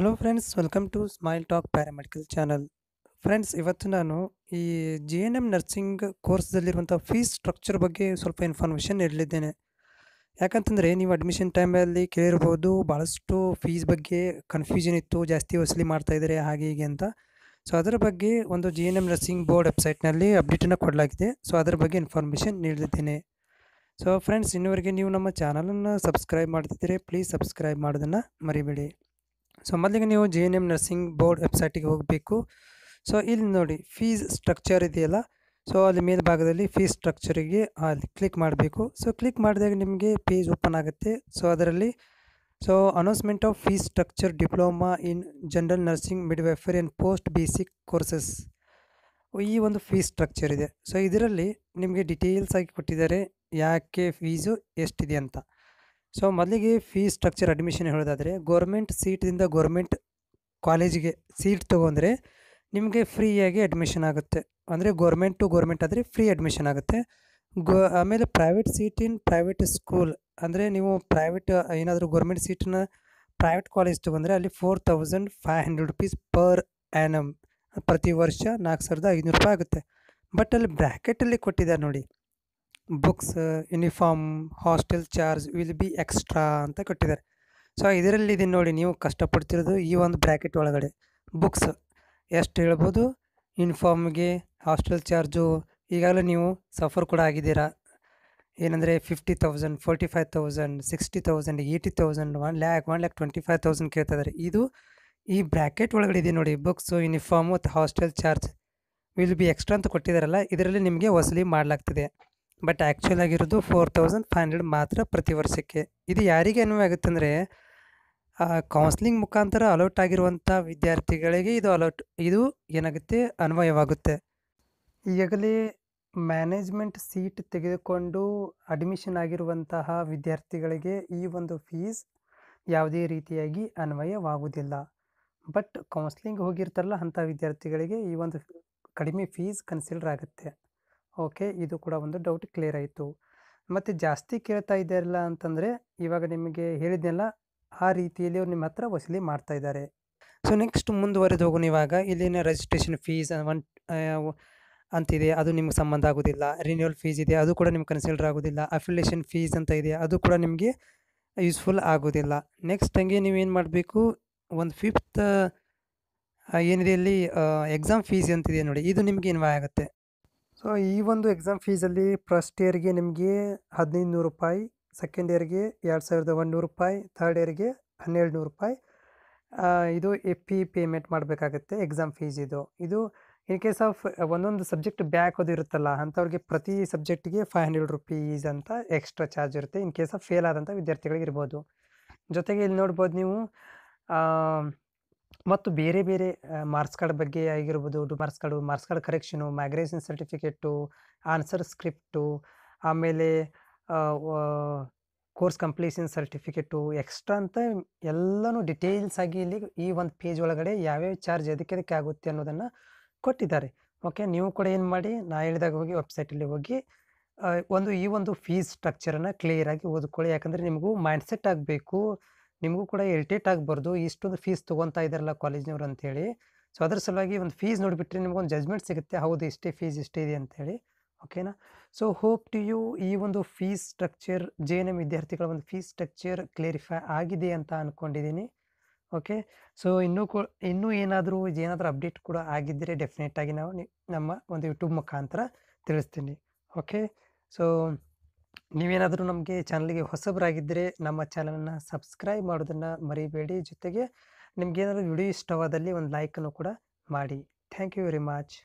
hello friends welcome to smile talk paramedical channel friends ಇವತ್ತು ನಾನು ಈ ಜಿ ಎನ್ ಎಮ್ ನರ್ಸಿಂಗ್ ಕೋರ್ಸ್ದಲ್ಲಿರುವಂಥ fees structure ಬಗ್ಗೆ ಸ್ವಲ್ಪ ಇನ್ಫಾರ್ಮೇಷನ್ ಇರಲಿದ್ದೇನೆ ಯಾಕಂತಂದರೆ ನೀವು ಅಡ್ಮಿಷನ್ ಟೈಮಲ್ಲಿ ಕೇಳಿರ್ಬೋದು ಭಾಳಷ್ಟು ಫೀಸ್ ಬಗ್ಗೆ ಕನ್ಫ್ಯೂಷನ್ ಇತ್ತು ಜಾಸ್ತಿ ವಸೂಲಿ ಮಾಡ್ತಾಯಿದ್ದಾರೆ ಹಾಗೆ ಹೀಗೆ ಅಂತ ಸೊ ಅದರ ಬಗ್ಗೆ ಒಂದು G N M nursing board ವೆಬ್ಸೈಟ್ನಲ್ಲಿ ಅಪ್ಡೇಟನ್ನು ಕೊಡಲಾಗಿದೆ ಸೊ ಅದರ ಬಗ್ಗೆ ಇನ್ಫಾರ್ಮೇಷನ್ ನೀಡಲಿದ್ದೇನೆ ಸೊ ಫ್ರೆಂಡ್ಸ್ ಇನ್ನುವರೆಗೆ ನೀವು ನಮ್ಮ ಚಾನಲನ್ನು ಸಬ್ಸ್ಕ್ರೈಬ್ ಮಾಡ್ತಿದ್ದರೆ ಪ್ಲೀಸ್ ಸಬ್ಸ್ಕ್ರೈಬ್ ಮಾಡೋದನ್ನು ಮರಿಬೇಡಿ ಸೊ ಮೊದಲಿಗೆ ನೀವು J N M nursing board ವೆಬ್ಸೈಟಿಗೆ ಹೋಗಬೇಕು ಸೊ ಇಲ್ಲಿ ನೋಡಿ ಫೀಸ್ ಸ್ಟ್ರಕ್ಚರ್ ಇದೆಯಲ್ಲ ಸೊ ಅಲ್ಲಿ ಮೇಲ್ಭಾಗದಲ್ಲಿ ಫೀಸ್ ಸ್ಟ್ರಕ್ಚರಿಗೆ ಅಲ್ಲಿ ಕ್ಲಿಕ್ ಮಾಡಬೇಕು ಸೊ ಕ್ಲಿಕ್ ಮಾಡಿದಾಗ ನಿಮಗೆ ಪೇಜ್ ಓಪನ್ ಆಗುತ್ತೆ ಸೊ ಅದರಲ್ಲಿ so announcement of fees structure diploma in general nursing wafer and post basic courses ಈ ಒಂದು ಫೀಸ್ ಸ್ಟ್ರಕ್ಚರ್ ಇದೆ ಸೊ ಇದರಲ್ಲಿ ನಿಮಗೆ ಡಿಟೇಲ್ಸ್ ಆಗಿ ಕೊಟ್ಟಿದ್ದಾರೆ ಯಾಕೆ ಫೀಸು ಎಷ್ಟಿದೆ ಅಂತ ಸೊ ಮೊದಲಿಗೆ ಫೀ ಸ್ಟ್ರಕ್ಚರ್ ಅಡ್ಮಿಷನ್ ಹೇಳೋದಾದರೆ ಗೌರ್ಮೆಂಟ್ ಸೀಟಿಂದ ಗೌರ್ಮೆಂಟ್ ಕಾಲೇಜಿಗೆ ಸೀಟ್ ತೊಗೊಂಡ್ರೆ ನಿಮಗೆ ಫ್ರೀಯಾಗಿ ಅಡ್ಮಿಷನ್ ಆಗುತ್ತೆ ಅಂದರೆ ಗೌರ್ಮೆಂಟ್ ಟು ಗೌರ್ಮೆಂಟ್ ಆದರೆ ಫ್ರೀ ಅಡ್ಮಿಷನ್ ಆಗುತ್ತೆ ಗೋ ಆಮೇಲೆ private seat in private school ಅಂದರೆ ನೀವು ಪ್ರೈವೇಟ್ ಏನಾದರೂ ಗೌರ್ಮೆಂಟ್ ಸೀಟನ್ನ ಪ್ರೈವೇಟ್ ಕಾಲೇಜ್ ತೊಗೊಂಡ್ರೆ ಅಲ್ಲಿ four thousand five hundred rupees per annum ಪ್ರತಿ ವರ್ಷ ನಾಲ್ಕು ಸಾವಿರದ ಐನೂರು ರೂಪಾಯಿ ಆಗುತ್ತೆ ಬಟ್ ಅಲ್ಲಿ ಬ್ರ್ಯಾಕೆಟಲ್ಲಿ ಕೊಟ್ಟಿದ್ದಾರೆ ನೋಡಿ books uniform hostel charge will be extra ಅಂತ ಕೊಟ್ಟಿದ್ದಾರೆ ಸೊ ಇದರಲ್ಲಿ ಇದನ್ನು ನೋಡಿ ನೀವು ಕಷ್ಟಪಡ್ತಿರೋದು ಈ ಒಂದು ಬ್ರ್ಯಾಕೆಟ್ ಒಳಗಡೆ ಬುಕ್ಸ್ ಎಷ್ಟು ಹೇಳ್ಬೋದು ಯೂನಿಫಾರ್ಮ್ಗೆ ಹಾಸ್ಟೆಲ್ ಚಾರ್ಜು ಈಗಾಗಲೇ ನೀವು ಸಫರ್ ಕೂಡ ಆಗಿದ್ದೀರಾ ಏನಂದರೆ fifty thousand forty five thousand sixty thousand eighty thousand one lakh one lakh twenty five thousand ಕೇಳ್ತಿದ್ದಾರೆ ಇದು ಈ ಬ್ರ್ಯಾಕೆಟ್ ಒಳಗಡೆ ಇದೆ ನೋಡಿ ಬುಕ್ಸು ಯೂನಿಫಾರ್ಮು ಮತ್ತು hostel charge will be extra ಅಂತ ಕೊಟ್ಟಿದ್ದಾರಲ್ಲ ಇದರಲ್ಲಿ ನಿಮಗೆ ವಸೂಲಿ ಮಾಡಲಾಗ್ತಿದೆ ಬಟ್ ಆ್ಯಕ್ಚುಲ್ ಆಗಿರೋದು ಫೋರ್ ತೌಸಂಡ್ ಫೈವ್ ಹಂಡ್ರೆಡ್ ಮಾತ್ರ ಪ್ರತಿ ವರ್ಷಕ್ಕೆ ಇದು ಯಾರಿಗೆ ಅನ್ವಯ ಆಗುತ್ತೆ ಅಂದರೆ ಕೌನ್ಸ್ಲಿಂಗ್ ಮುಖಾಂತರ ಅಲೌಟ್ ಆಗಿರುವಂಥ ವಿದ್ಯಾರ್ಥಿಗಳಿಗೆ ಇದು ಅಲೌಟ್ ಇದು ಏನಾಗುತ್ತೆ ಅನ್ವಯವಾಗುತ್ತೆ ಈಗಾಗಲೇ ಮ್ಯಾನೇಜ್ಮೆಂಟ್ ಸೀಟ್ ತೆಗೆದುಕೊಂಡು ಅಡ್ಮಿಷನ್ ಆಗಿರುವಂತಹ ವಿದ್ಯಾರ್ಥಿಗಳಿಗೆ ಈ ಒಂದು ಫೀಸ್ ಯಾವುದೇ ರೀತಿಯಾಗಿ ಅನ್ವಯವಾಗುವುದಿಲ್ಲ ಬಟ್ ಕೌನ್ಸ್ಲಿಂಗ್ ಹೋಗಿರ್ತಾರಲ್ಲ ಅಂಥ ವಿದ್ಯಾರ್ಥಿಗಳಿಗೆ ಈ ಒಂದು ಕಡಿಮೆ ಫೀಸ್ ಕನ್ಸಿಡರ್ ಆಗುತ್ತೆ ಓಕೆ ಇದು ಕೂಡ ಒಂದು ಡೌಟ್ ಕ್ಲಿಯರ್ ಆಯಿತು ಮತ್ತು ಜಾಸ್ತಿ ಕೇಳ್ತಾ ಇದ್ದಾರಲ್ಲ ಅಂತಂದರೆ ಇವಾಗ ನಿಮಗೆ ಹೇಳಿದ್ನೆಲ್ಲ ಆ ರೀತಿಯಲ್ಲಿ ಅವ್ರು ನಿಮ್ಮ ಹತ್ರ ವಸೂಲಿ ಮಾಡ್ತಾ ಇದ್ದಾರೆ ಸೊ ನೆಕ್ಸ್ಟ್ ಮುಂದುವರೆದು ಹೋಗೋಣ ಇವಾಗ ಇಲ್ಲಿನ ರಿಜಿಸ್ಟ್ರೇಷನ್ ಫೀಸ್ ಒನ್ ಅಂತಿದೆ ಅದು ನಿಮ್ಗೆ ಸಂಬಂಧ ಆಗೋದಿಲ್ಲ ರಿನ್ಯೂವಲ್ ಫೀಸ್ ಇದೆ ಅದು ಕೂಡ ನಿಮ್ಗೆ ಕನ್ಸಿಡರ್ ಆಗೋದಿಲ್ಲ ಅಫಿಲೇಷನ್ ಫೀಸ್ ಅಂತ ಇದೆ ಅದು ಕೂಡ ನಿಮಗೆ ಯೂಸ್ಫುಲ್ ಆಗೋದಿಲ್ಲ ನೆಕ್ಸ್ಟ್ ಹಂಗೆ ನೀವೇನು ಮಾಡಬೇಕು ಒಂದು ಫಿಫ್ತ್ ಏನಿದೆ ಇಲ್ಲಿ ಎಕ್ಸಾಮ್ ಫೀಸ್ ಅಂತಿದೆ ನೋಡಿ ಇದು ನಿಮ್ಗೆ ಇನ್ವಾಯ್ ಆಗುತ್ತೆ ಸೊ ಈ ಒಂದು ಎಕ್ಸಾಮ್ ಫೀಸಲ್ಲಿ ಫಸ್ಟ್ ಇಯರ್ಗೆ ನಿಮಗೆ ಹದಿನೈದು ನೂರು ರೂಪಾಯಿ ಸೆಕೆಂಡ್ ಇಯರ್ಗೆ ಎರಡು ಸಾವಿರದ ಒಂದುನೂರು ರೂಪಾಯಿ ಥರ್ಡ್ ಇಯರ್ಗೆ ಹನ್ನೆರಡು ನೂರು ರೂಪಾಯಿ ಇದು ಎಫ್ ಪಿ ಪೇಮೆಂಟ್ ಮಾಡಬೇಕಾಗುತ್ತೆ ಎಕ್ಸಾಮ್ ಫೀಸ್ ಇದು ಇದು ಇನ್ ಕೇಸ್ ಆಫ್ ಒಂದೊಂದು ಸಬ್ಜೆಕ್ಟ್ ಬ್ಯಾಕ್ ಅದು ಇರುತ್ತಲ್ಲ ಅಂಥವ್ರಿಗೆ ಪ್ರತಿ ಸಬ್ಜೆಕ್ಟಿಗೆ ಫೈವ್ ಹಂಡ್ರೆಡ್ ರುಪೀಸ್ ಅಂತ ಎಕ್ಸ್ಟ್ರಾ ಚಾರ್ಜ್ ಇರುತ್ತೆ ಇನ್ ಕೇಸ್ ಆಫ್ ಫೇಲ್ ಆದಂಥ ವಿದ್ಯಾರ್ಥಿಗಳಿಗೆ ಇರ್ಬೋದು ಜೊತೆಗೆ ಇಲ್ಲಿ ನೋಡ್ಬೋದು ನೀವು ಮತ್ತು ಬೇರೆ ಬೇರೆ ಮಾರ್ಕ್ಸ್ ಕಾರ್ಡ್ ಬಗ್ಗೆ ಆಗಿರ್ಬೋದು marks card marks card correction migration certificate answer script ಆಮೇಲೆ ಕೋರ್ಸ್ ಕಂಪ್ಲೀಷನ್ ಸರ್ಟಿಫಿಕೇಟು ಎಕ್ಸ್ಟ್ರಾ ಅಂತ ಎಲ್ಲನೂ ಡಿಟೇಲ್ಸ್ ಆಗಿ ಇಲ್ಲಿ ಈ ಒಂದು ಪೇಜ್ ಒಳಗಡೆ ಯಾವ್ಯಾವ ಚಾರ್ಜ್ ಅದಕ್ಕೆ ಅದಕ್ಕೆ ಆಗುತ್ತೆ ಅನ್ನೋದನ್ನು ಕೊಟ್ಟಿದ್ದಾರೆ ಓಕೆ ನೀವು ಕೂಡ ಏನು ಮಾಡಿ ನಾ ಹೇಳಿದಾಗ ಹೋಗಿ ವೆಬ್ಸೈಟಲ್ಲಿ ಹೋಗಿ ಒಂದು ಈ ಒಂದು ಫೀಸ್ ಸ್ಟ್ರಕ್ಚರನ್ನು ಕ್ಲಿಯರಾಗಿ ಓದ್ಕೊಳ್ಳಿ ಯಾಕಂದರೆ ನಿಮಗೂ ಮೈಂಡ್ಸೆಟ್ ಆಗಬೇಕು ನಿಮಗೂ ಕೂಡ ಇರಿಟೇಟ್ ಆಗಬಾರ್ದು ಇಷ್ಟೊಂದು ಫೀಸ್ ತೊಗೊತಾ ಇದ್ದಾರಲ್ಲ ಕಾಲೇಜ್ನವ್ರು ಅಂತೇಳಿ ಸೊ ಅದ್ರ ಸಲುವಾಗಿ ಒಂದು ಫೀಸ್ ನೋಡಿಬಿಟ್ರೆ ನಿಮ್ಗೊಂದು ಜಜ್ಮೆಂಟ್ ಸಿಗುತ್ತೆ ಹೌದು ಇಷ್ಟೇ ಫೀಸ್ ಇಷ್ಟೇ ಇದೆ ಅಂತೇಳಿ ಓಕೆನಾ ಸೊ ಹೋಪ್ ಟು ಯು ಈ ಒಂದು fees structure J N M ವಿದ್ಯಾರ್ಥಿಗಳ ಒಂದು ಫೀಸ್ ಸ್ಟ್ರಕ್ಚರ್ ಕ್ಲಿಯರಿಫೈ ಆಗಿದೆ ಅಂತ ಅಂದ್ಕೊಂಡಿದ್ದೀನಿ ಓಕೆ ಸೊ ಇನ್ನೂ ಕೂ ಇನ್ನೂ ಏನಾದರೂ ಏನಾದರೂ ಅಪ್ಡೇಟ್ ಕೂಡ ಆಗಿದ್ದರೆ ಆಗಿ ನಾವು ನಮ್ಮ ಒಂದು ಯೂಟ್ಯೂಬ್ ಮುಖಾಂತರ ತಿಳಿಸ್ತೀನಿ ಓಕೆ ಸೊ ನೀವೇನಾದರೂ ನಮಗೆ ಚಾನಲ್ಗೆ ಹೊಸಬರಾಗಿದ್ದರೆ ನಮ್ಮ ಚಾನಲನ್ನು ಸಬ್ಸ್ಕ್ರೈಬ್ ಮಾಡೋದನ್ನು ಮರಿಬೇಡಿ ಜೊತೆಗೆ ನಿಮಗೇನಾದರೂ ವಿಡಿಯೋ ಇಷ್ಟವಾದಲ್ಲಿ ಒಂದು ಲೈಕನ್ನು ಕೂಡ ಮಾಡಿ ಥ್ಯಾಂಕ್ ಯು ವೆರಿ ಮಚ್